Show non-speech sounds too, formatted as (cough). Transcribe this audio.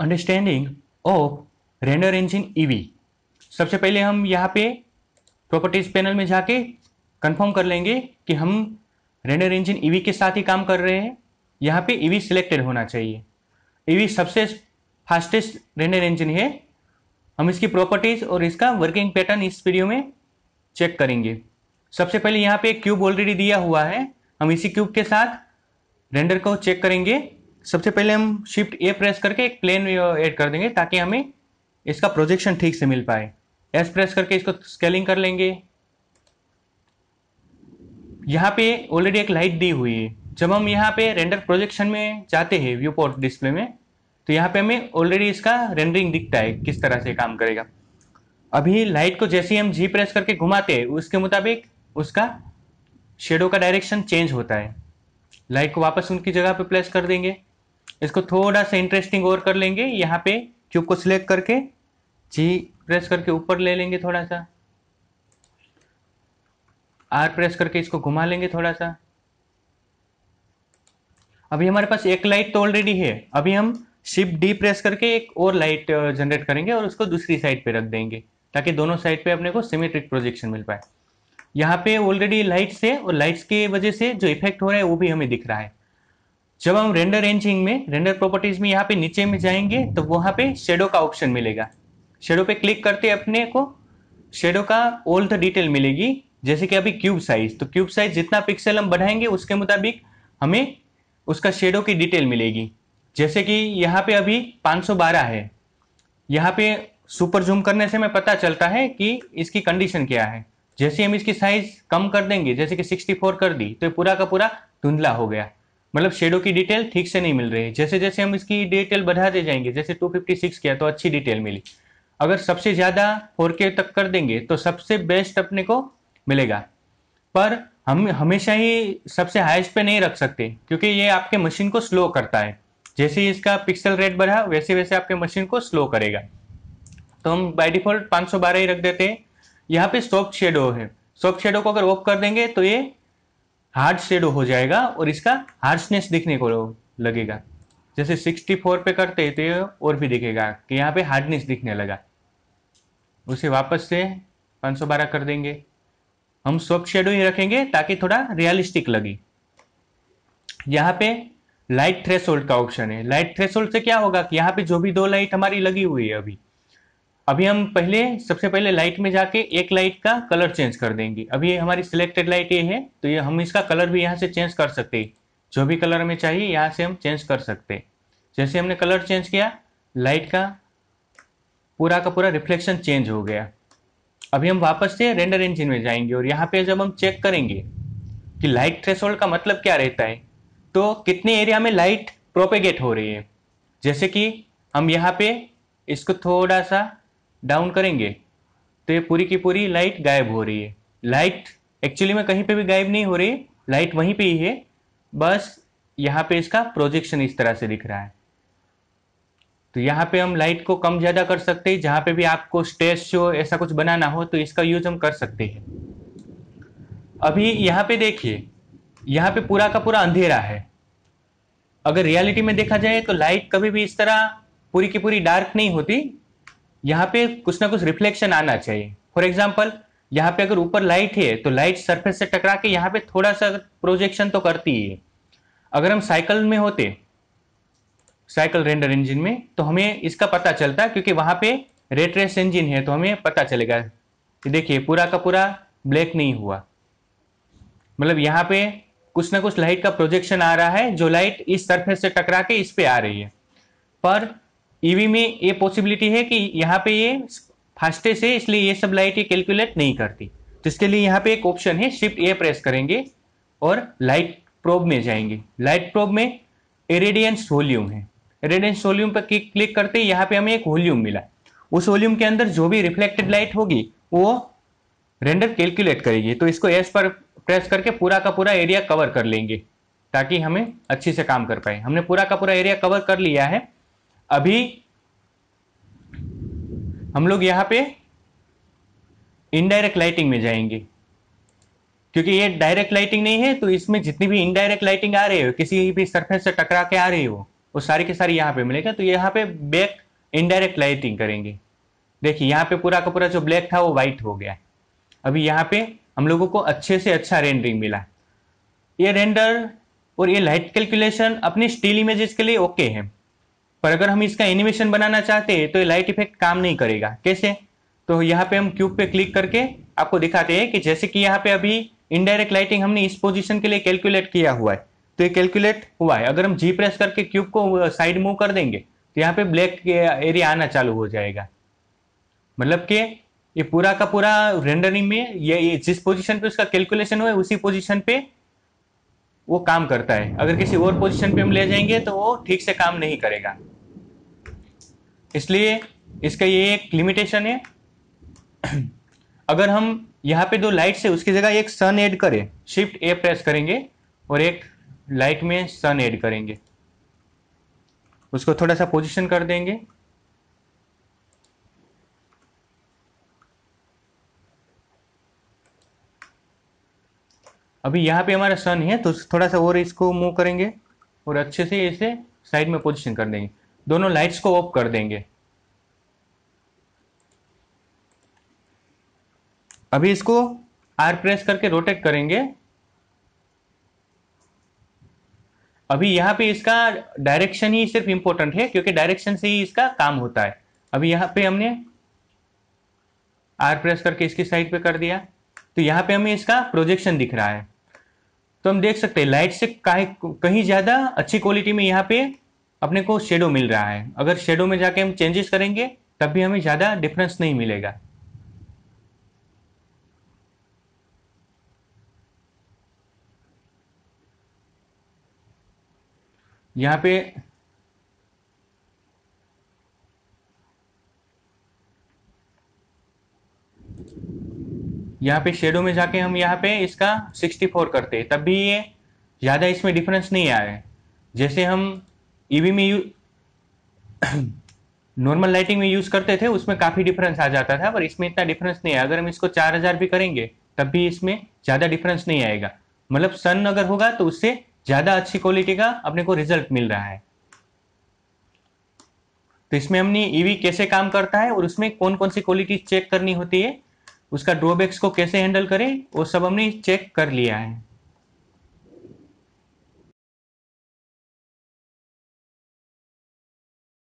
understanding of render engine Eevee सबसे पहले हम यहाँ पे प्रॉपर्टीज पैनल में जाके कंफर्म कर लेंगे कि हम रेंडर इंजिन ईवी के साथ ही काम कर रहे हैं यहाँ पे ईवी e सिलेक्टेड होना चाहिए ईवी e सबसे फास्टेस्ट रेंडर इंजिन है हम इसकी प्रॉपर्टीज और इसका वर्किंग पैटर्न इस वीडियो में चेक करेंगे सबसे पहले यहाँ पे एक क्यूब ऑलरेडी दिया हुआ है हम इसी क्यूब के साथ रेंडर को चेक करेंगे सबसे पहले हम शिफ्ट ए प्रेस करके एक प्लेन ऐड कर देंगे ताकि हमें इसका प्रोजेक्शन ठीक से मिल पाए एस प्रेस करके इसको स्केलिंग कर लेंगे यहाँ पे ऑलरेडी एक लाइट दी हुई है जब हम यहाँ पे रेंडर प्रोजेक्शन में जाते हैं व्यू पोर्ट डिस्प्ले में तो यहाँ पे हमें ऑलरेडी इसका रेंडरिंग दिखता है किस तरह से काम करेगा अभी लाइट को जैसे हम जी प्रेस करके घुमाते हैं उसके मुताबिक उसका शेडो का डायरेक्शन चेंज होता है लाइट को वापस उनकी जगह पे प्लेस कर देंगे इसको थोड़ा सा इंटरेस्टिंग और कर लेंगे यहाँ पे क्यूब को सिलेक्ट करके जी प्रेस करके ऊपर ले लेंगे थोड़ा सा आर प्रेस करके इसको घुमा लेंगे थोड़ा सा अभी हमारे पास एक लाइट तो ऑलरेडी है अभी हम शिफ्ट डी प्रेस करके एक और लाइट जनरेट uh, करेंगे और उसको दूसरी साइड पे रख देंगे ताकि दोनों साइड पे अपने को सिमेट्रिक प्रोजेक्शन मिल पाए यहाँ पे ऑलरेडी लाइट्स है और लाइट्स की वजह से जो इफेक्ट हो रहा है वो भी हमें दिख रहा है जब हम रेंडर रेंजिंग में रेंडर प्रॉपर्टीज में यहाँ पे नीचे में जाएंगे तो वहां पे शेडो का ऑप्शन मिलेगा शेडो पे क्लिक करते अपने को शेडो का ऑल द डिटेल मिलेगी जैसे कि अभी क्यूब साइज तो क्यूब साइज जितना पिक्सल हम बढ़ाएंगे उसके मुताबिक हमें उसका शेडो की डिटेल मिलेगी जैसे कि यहाँ पे अभी 512 है यहाँ पे सुपर जूम करने से हमें पता चलता है कि इसकी कंडीशन क्या है जैसे हम इसकी साइज कम कर देंगे जैसे कि 64 कर दी तो ये पूरा का पूरा धुंधला हो गया मतलब शेडो की डिटेल ठीक से नहीं मिल रही है जैसे जैसे हम इसकी डिटेल बढ़ाते जाएंगे जैसे 256 किया तो अच्छी डिटेल मिली अगर सबसे ज़्यादा 4K तक कर देंगे तो सबसे बेस्ट अपने को मिलेगा पर हम हमेशा ही सबसे हाईएस्ट पे नहीं रख सकते क्योंकि ये आपके मशीन को स्लो करता है जैसे ही इसका पिक्सल रेट बढ़ा वैसे वैसे आपके मशीन को स्लो करेगा तो हम बाई डिफॉल्ट पाँच ही रख देते हैं यहाँ पे सॉफ्ट शेडो है सॉफ्ट शेडो को अगर ऑफ कर देंगे तो ये हार्ड शेडो हो जाएगा और इसका हार्शनेस दिखने को लगेगा जैसे 64 पे करते तो ये और भी दिखेगा कि यहाँ पे हार्डनेस दिखने लगा उसे वापस से 512 कर देंगे हम सॉफ्ट शेडो ही रखेंगे ताकि थोड़ा रियलिस्टिक लगे यहाँ पे लाइट थ्रेसोल्ड का ऑप्शन है लाइट थ्रेसोल्ड से क्या होगा कि यहाँ पे जो भी दो लाइट हमारी लगी हुई है अभी अभी हम पहले सबसे पहले लाइट में जाके एक लाइट का कलर चेंज कर देंगे अभी हमारी सिलेक्टेड लाइट ये है तो ये हम इसका कलर भी यहाँ से चेंज कर सकते हैं जो भी कलर हमें चाहिए यहाँ से हम चेंज कर सकते हैं जैसे हमने कलर चेंज किया लाइट का पूरा का पूरा रिफ्लेक्शन चेंज हो गया अभी हम वापस से रेंडर इंजिन में जाएंगे और यहाँ पे जब हम चेक करेंगे कि लाइट थ्रेशोल्ड का मतलब क्या रहता है तो कितने एरिया में लाइट प्रोपेगेट हो रही है जैसे कि हम यहाँ पे इसको थोड़ा सा डाउन करेंगे तो ये पूरी की पूरी लाइट गायब हो रही है लाइट एक्चुअली में कहीं पे भी गायब नहीं हो रही लाइट वहीं पे ही है बस यहाँ पे इसका प्रोजेक्शन इस तरह से दिख रहा है तो यहाँ पे हम लाइट को कम ज़्यादा कर सकते हैं जहां पे भी आपको स्टेज शो ऐसा कुछ बनाना हो तो इसका यूज हम कर सकते हैं अभी यहाँ पे देखिए यहाँ पे पूरा का पूरा अंधेरा है अगर रियलिटी में देखा जाए तो लाइट कभी भी इस तरह पूरी की पूरी डार्क नहीं होती यहाँ पे कुछ ना कुछ रिफ्लेक्शन आना चाहिए फॉर एग्जाम्पल यहाँ पे अगर ऊपर लाइट है तो लाइट सरफेस से टकरा के यहाँ पे थोड़ा सा प्रोजेक्शन तो करती है अगर हम साइकिल में होते साइकिल रेंडर इंजन में तो हमें इसका पता चलता क्योंकि वहां पे रेट्रेस इंजन है तो हमें पता चलेगा देखिए पूरा का पूरा ब्लैक नहीं हुआ मतलब यहाँ पे कुछ ना कुछ लाइट का प्रोजेक्शन आ रहा है जो लाइट इस सरफेस से टकरा के इस पे आ रही है पर ईवी में ये पॉसिबिलिटी है कि यहाँ पे ये फास्टेस्ट है इसलिए ये सब लाइट ये कैलकुलेट नहीं करती तो इसके लिए यहाँ पे एक ऑप्शन है शिफ्ट ए प्रेस करेंगे और लाइट प्रोब में जाएंगे लाइट प्रोब में एरेडियंस वॉल्यूम है एरेडियंस वॉल्यूम पर क्लिक करते ही यहाँ पे हमें एक वॉल्यूम मिला उस वॉल्यूम के अंदर जो भी रिफ्लेक्टेड लाइट होगी वो रेंडर कैलकुलेट करेगी तो इसको एस पर प्रेस करके पूरा का पूरा एरिया कवर कर लेंगे ताकि हमें अच्छे से काम कर पाए हमने पूरा का पूरा एरिया कवर कर लिया है अभी हम लोग यहां पे इनडायरेक्ट लाइटिंग में जाएंगे क्योंकि ये डायरेक्ट लाइटिंग नहीं है तो इसमें जितनी भी इनडायरेक्ट लाइटिंग आ रही हो किसी भी सरफेस से टकरा के आ रही हो वो सारी के सारी यहां पे मिलेगा तो यहां पे बैक इनडायरेक्ट लाइटिंग करेंगे देखिए यहां पे पूरा का पूरा जो ब्लैक था वो व्हाइट हो गया अभी यहाँ पे हम लोगों को अच्छे से अच्छा रेंडरिंग मिला ये रेंडर और ये लाइट कैलकुलेशन अपनी स्टील इमेजेस के लिए ओके है पर अगर हम इसका एनिमेशन बनाना चाहते हैं तो ये लाइट इफेक्ट काम नहीं करेगा कैसे तो यहाँ पे हम क्यूब पे क्लिक करके आपको दिखाते हैं कि जैसे कि यहाँ पे अभी इनडायरेक्ट लाइटिंग हमने इस पोजिशन के लिए कैलकुलेट किया हुआ है तो ये कैलकुलेट हुआ है अगर हम जी प्रेस करके क्यूब को साइड मूव कर देंगे तो यहाँ पे ब्लैक एरिया आना चालू हो जाएगा मतलब कि ये पूरा का पूरा रेंडरिंग में ये जिस पोजीशन पे उसका कैलकुलेशन हुआ है उसी पोजीशन पे वो काम करता है अगर किसी और पोजीशन पे हम ले जाएंगे तो वो ठीक से काम नहीं करेगा इसलिए इसका ये एक लिमिटेशन है अगर हम यहाँ पे दो लाइट से उसकी जगह एक सन ऐड करें शिफ्ट ए प्रेस करेंगे और एक लाइट में सन ऐड करेंगे उसको थोड़ा सा पोजीशन कर देंगे अभी यहाँ पे हमारा सन है तो थोड़ा सा और इसको मूव करेंगे और अच्छे से इसे साइड में पोजीशन कर देंगे दोनों लाइट्स को ऑफ कर देंगे अभी इसको आर प्रेस करके रोटेट करेंगे अभी यहां पे इसका डायरेक्शन ही सिर्फ इंपॉर्टेंट है क्योंकि डायरेक्शन से ही इसका काम होता है अभी यहां पे हमने आर प्रेस करके इसकी साइड पे कर दिया तो यहां पे हमें इसका प्रोजेक्शन दिख रहा है तो हम देख सकते हैं लाइट से कहीं ज़्यादा अच्छी क्वालिटी में यहां पे अपने को शेडो मिल रहा है अगर शेडो में जाके हम चेंजेस करेंगे तब भी हमें ज़्यादा डिफरेंस नहीं मिलेगा यहाँ पे यहाँ पे शेडो में जाके हम यहाँ पे इसका 64 करते तब भी ये ज़्यादा इसमें डिफरेंस नहीं आया जैसे हम ईवी e में नॉर्मल लाइटिंग (coughs) में यूज करते थे उसमें काफी डिफरेंस आ जाता था पर इसमें इतना डिफरेंस नहीं है अगर हम इसको 4000 भी करेंगे तब भी इसमें ज्यादा डिफरेंस नहीं आएगा मतलब सन अगर होगा तो उससे ज्यादा अच्छी क्वालिटी का अपने को रिजल्ट मिल रहा है तो इसमें हमने ईवी e कैसे काम करता है और उसमें कौन कौन सी क्वालिटी चेक करनी होती है उसका ड्रॉबैक्स को कैसे हैंडल करें वो सब हमने चेक कर लिया है